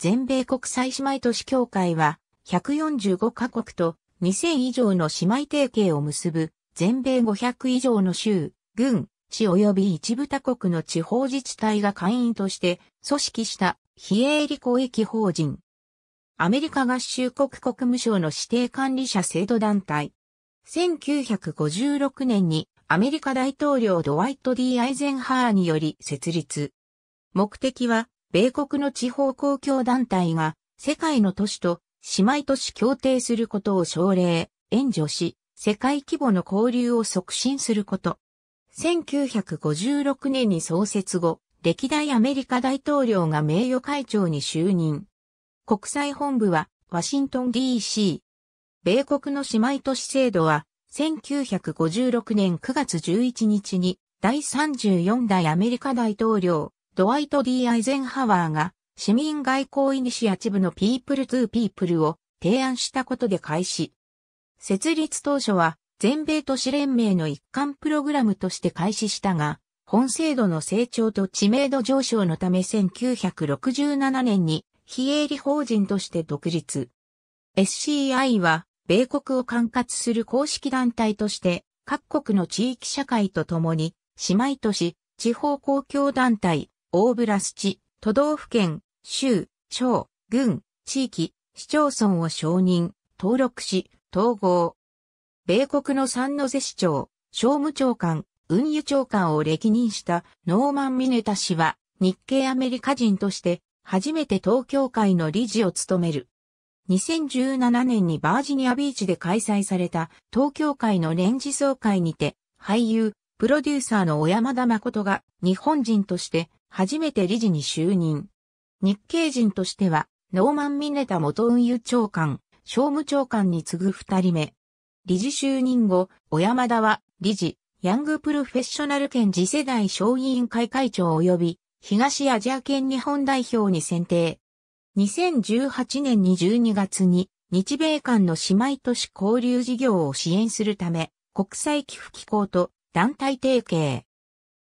全米国際姉妹都市協会は、145カ国と2000以上の姉妹提携を結ぶ、全米500以上の州、郡、市及び一部他国の地方自治体が会員として組織した非営利公益法人。アメリカ合衆国国務省の指定管理者制度団体。1956年にアメリカ大統領ドワイト・ D・ アイゼンハーにより設立。目的は米国の地方公共団体が世界の都市と姉妹都市協定することを奨励、援助し、世界規模の交流を促進すること。1956年に創設後、歴代アメリカ大統領が名誉会長に就任。国際本部はワシントン DC。米国の姉妹都市制度は1956年9月11日に第34代アメリカ大統領ドワイト・ D・ アイゼンハワーが市民外交イニシアチブのピープル・トゥ・ピープルを提案したことで開始。設立当初は全米都市連盟の一環プログラムとして開始したが、本制度の成長と知名度上昇のため1967年に非営利法人として独立。SCI は米国を管轄する公式団体として各国の地域社会と共に姉妹都市、地方公共団体、大ブラスチ、都道府県、州、省、郡、地域、市町村を承認、登録し、統合。米国の三ノ瀬市長、商務長官、運輸長官を歴任したノーマン・ミネタ氏は日系アメリカ人として初めて東京会の理事を務める。2017年にバージニアビーチで開催された東京会の年次総会にて俳優、プロデューサーの小山田誠が日本人として初めて理事に就任。日系人としては、ノーマン・ミネタ元運輸長官、商務長官に次ぐ二人目。理事就任後、小山田は理事、ヤングプロフェッショナル県次世代小委員会会長及び東アジア圏日本代表に選定。2018年に12月に日米間の姉妹都市交流事業を支援するため国際寄付機構と団体提携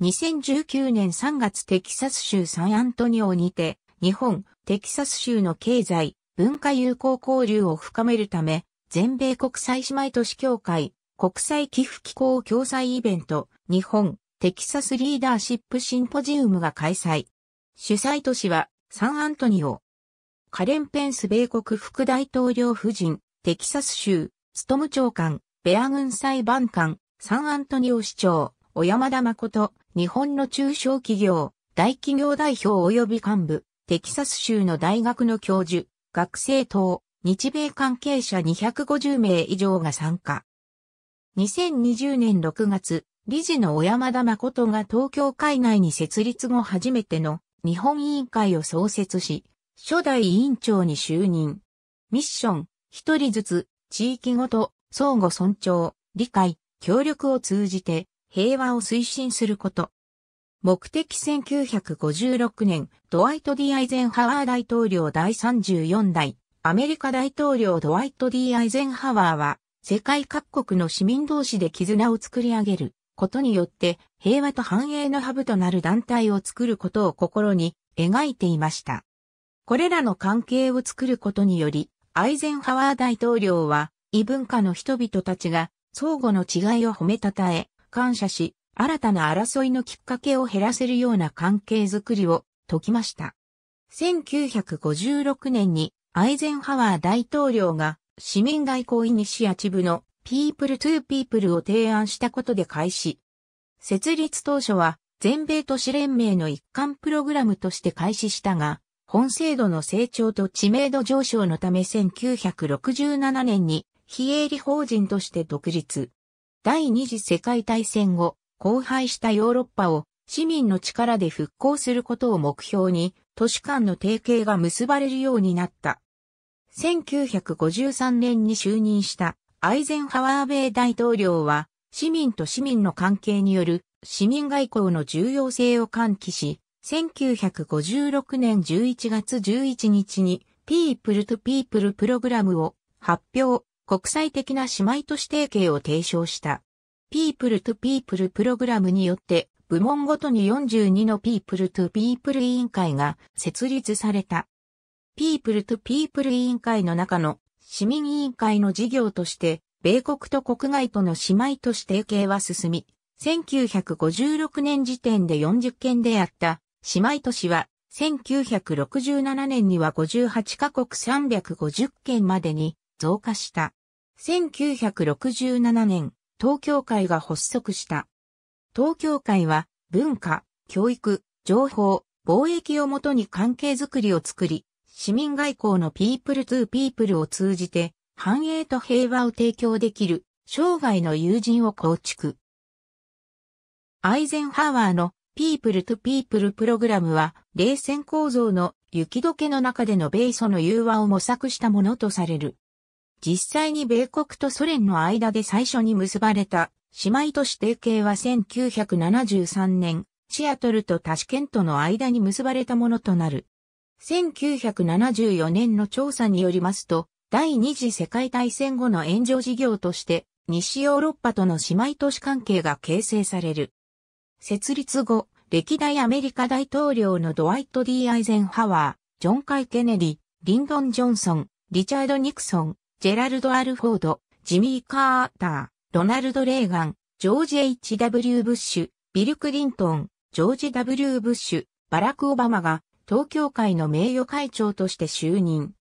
2019年3月テキサス州サンアントニオにて、日本、テキサス州の経済、文化友好交流を深めるため、全米国際姉妹都市協会、国際寄付機構共催イベント、日本、テキサスリーダーシップシンポジウムが開催。主催都市は、サンアントニオ。カレン・ペンス米国副大統領夫人、テキサス州、ストム長官、ベア軍裁判官、サンアントニオ市長。小山田誠、日本の中小企業、大企業代表及び幹部、テキサス州の大学の教授、学生等、日米関係者250名以上が参加。2020年6月、理事の小山田誠が東京海内に設立後初めての日本委員会を創設し、初代委員長に就任。ミッション、一人ずつ、地域ごと、相互尊重、理解、協力を通じて、平和を推進すること。目的1956年、ドワイト・ D・ アイゼンハワー大統領第34代、アメリカ大統領ドワイト・ D・ アイゼンハワーは、世界各国の市民同士で絆を作り上げることによって平和と繁栄のハブとなる団体を作ることを心に描いていました。これらの関係を作ることにより、アイゼンハワー大統領は異文化の人々たちが相互の違いを褒めたたえ、感謝し、新たな争いのきっかけを減らせるような関係づくりを解きました。1956年にアイゼンハワー大統領が市民外交イニシアチブのピープルトゥーピープルを提案したことで開始。設立当初は全米都市連盟の一環プログラムとして開始したが、本制度の成長と知名度上昇のため1967年に非営利法人として独立。第二次世界大戦後、荒廃したヨーロッパを市民の力で復興することを目標に、都市間の提携が結ばれるようになった。1953年に就任したアイゼンハワー米大統領は、市民と市民の関係による市民外交の重要性を喚起し、1956年11月11日にピープルとピープルプログラムを発表。国際的な姉妹都市提携を提唱した。ピープルトゥピープルプログラムによって部門ごとに42のピープルトゥピープル委員会が設立された。ピープルトゥピープル委員会の中の市民委員会の事業として米国と国外との姉妹都市提携は進み、1956年時点で40件であった姉妹都市は1967年には58カ国350件までに増加した。1967年、東京会が発足した。東京会は、文化、教育、情報、貿易をもとに関係づくりを作り、市民外交のピープルトゥーピープルを通じて、繁栄と平和を提供できる、生涯の友人を構築。アイゼンハワーのピープルトゥピープルプログラムは、冷戦構造の雪解けの中での米ソの融和を模索したものとされる。実際に米国とソ連の間で最初に結ばれた姉妹都市提携は1973年、シアトルとタシケントの間に結ばれたものとなる。1974年の調査によりますと、第二次世界大戦後の援助事業として、西ヨーロッパとの姉妹都市関係が形成される。設立後、歴代アメリカ大統領のドワイト・ D・ アイゼンハワー、ジョン・カイ・ケネディ、リンドン・ジョンソン、リチャード・ニクソン、ジェラルド・アルフォード、ジミー・カーター、ロナルド・レーガン、ジョージ・ H.W. ブッシュ、ビル・クリントン、ジョージ・ W. ブッシュ、バラク・オバマが東京会の名誉会長として就任。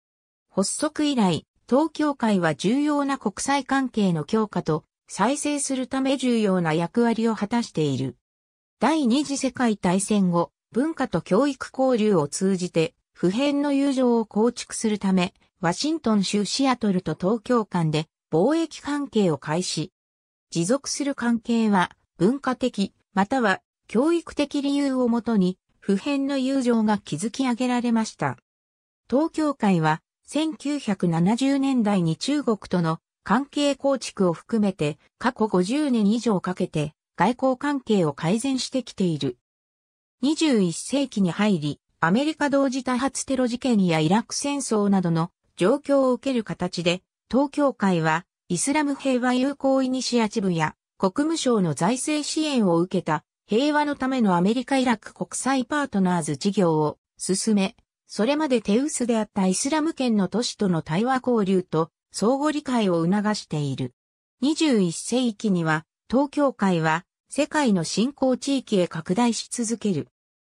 発足以来、東京会は重要な国際関係の強化と再生するため重要な役割を果たしている。第二次世界大戦後、文化と教育交流を通じて普遍の友情を構築するため、ワシントン州シアトルと東京間で貿易関係を開始。持続する関係は文化的または教育的理由をもとに普遍の友情が築き上げられました。東京会は1970年代に中国との関係構築を含めて過去50年以上かけて外交関係を改善してきている。21世紀に入り、アメリカ同時多発テロ事件やイラク戦争などの状況を受ける形で、東京会は、イスラム平和友好イニシアチブや、国務省の財政支援を受けた、平和のためのアメリカ・イラク国際パートナーズ事業を進め、それまで手薄であったイスラム圏の都市との対話交流と相互理解を促している。21世紀には、東京会は世界の新興地域へ拡大し続ける。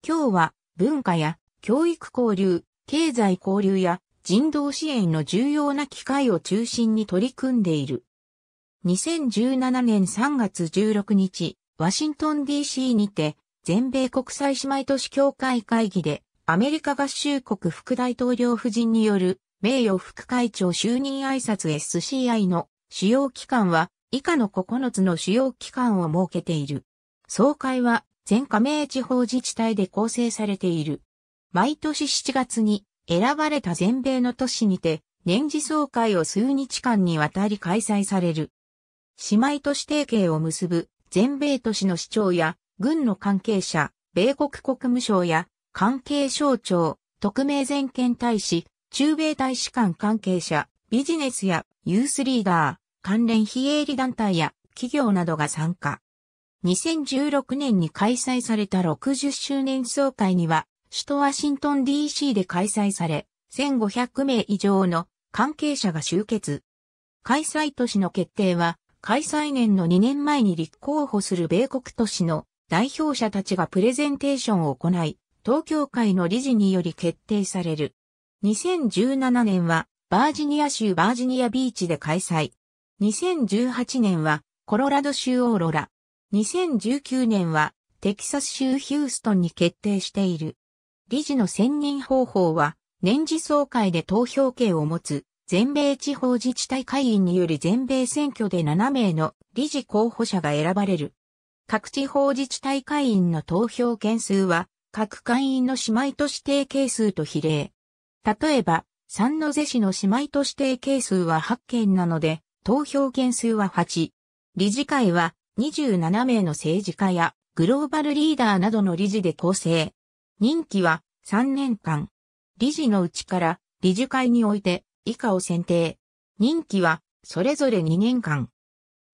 今日は文化や教育交流、経済交流や人道支援の重要な機会を中心に取り組んでいる。2017年3月16日、ワシントン DC にて、全米国際姉妹都市協会会議で、アメリカ合衆国副大統領夫人による名誉副会長就任挨拶 SCI の主要機関は以下の9つの主要機関を設けている。総会は全加盟地方自治体で構成されている。毎年7月に選ばれた全米の都市にて、年次総会を数日間にわたり開催される。姉妹都市提携を結ぶ全米都市の市長や軍の関係者、米国国務省や関係省庁、特命全権大使、中米大使館関係者、ビジネスやユースリーダー、関連非営利団体や企業などが参加。2016年に開催された60周年総会には首都ワシントン DC で開催され、1500名以上の関係者が集結。開催都市の決定は、開催年の2年前に立候補する米国都市の代表者たちがプレゼンテーションを行い、東京会の理事により決定される。2017年は、バージニア州バージニアビーチで開催。2018年は、コロラド州オーロラ。2019年は、テキサス州ヒューストンに決定している。理事の選任方法は、年次総会で投票権を持つ、全米地方自治体会員により全米選挙で7名の理事候補者が選ばれる。各地方自治体会員の投票件数は、各会員の姉妹都市定係数と比例。例えば、三ノ瀬市の姉妹都市定係数は8件なので、投票件数は8。理事会は27名の政治家やグローバルリーダーなどの理事で構成。任期は3年間。理事のうちから理事会において以下を選定。任期はそれぞれ2年間。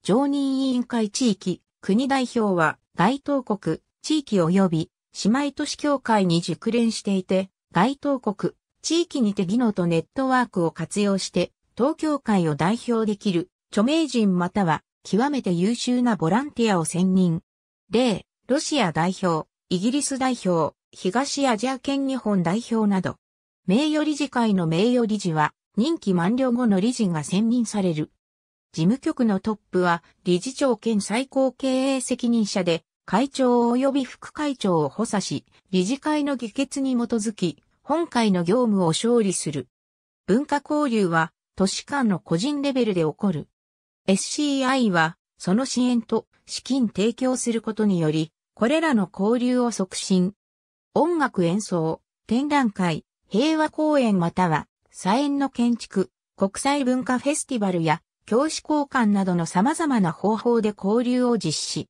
常任委員会地域、国代表は該当国、地域及び姉妹都市協会に熟練していて、該当国、地域にて技能とネットワークを活用して、東京会を代表できる著名人または極めて優秀なボランティアを選任。例、ロシア代表、イギリス代表、東アジア圏日本代表など、名誉理事会の名誉理事は、任期満了後の理事が選任される。事務局のトップは、理事長兼最高経営責任者で、会長及び副会長を補佐し、理事会の議決に基づき、本会の業務を勝利する。文化交流は、都市間の個人レベルで起こる。SCI は、その支援と資金提供することにより、これらの交流を促進、音楽演奏、展覧会、平和公演または、菜園の建築、国際文化フェスティバルや、教師交換などの様々な方法で交流を実施。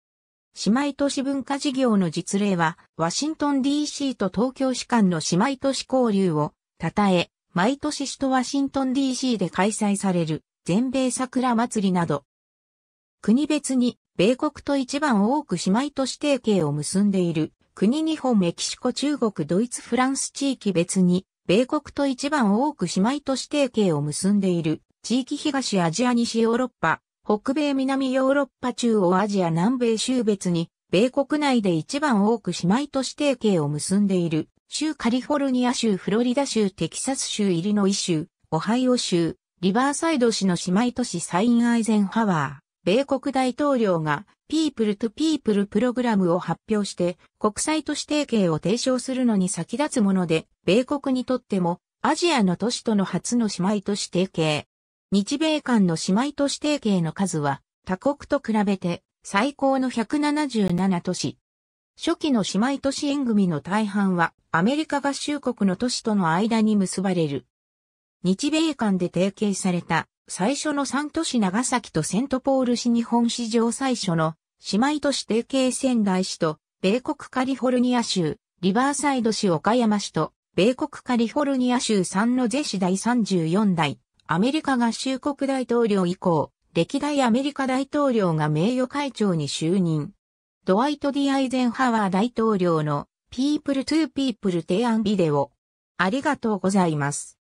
姉妹都市文化事業の実例は、ワシントン DC と東京市間の姉妹都市交流を、たたえ、毎年首都ワシントン DC で開催される、全米桜祭りなど。国別に、米国と一番多く姉妹都市提携を結んでいる、国日本、メキシコ、中国、ドイツ、フランス地域別に、米国と一番多く姉妹都市提携を結んでいる、地域東アジア西ヨーロッパ、北米南ヨーロッパ中央アジア南米州別に、米国内で一番多く姉妹都市提携を結んでいる、州カリフォルニア州、フロリダ州、テキサス州、イリノイ州、オハイオ州、リバーサイド市の姉妹都市サインアイゼンハワー、米国大統領がピープルとピープルプログラムを発表して国際都市提携を提唱するのに先立つもので、米国にとってもアジアの都市との初の姉妹都市提携。日米間の姉妹都市提携の数は他国と比べて最高の177都市。初期の姉妹都市縁組の大半はアメリカ合衆国の都市との間に結ばれる。日米間で提携された最初の3都市長崎とセントポール市日本史上最初の姉妹都市提携仙台市と、米国カリフォルニア州、リバーサイド市岡山市と、米国カリフォルニア州三の是ゼ市第34代、アメリカ合衆国大統領以降、歴代アメリカ大統領が名誉会長に就任。ドワイト・ディ・アイゼンハワー大統領の、ピープル・トゥ・ピープル提案ビデオ。ありがとうございます。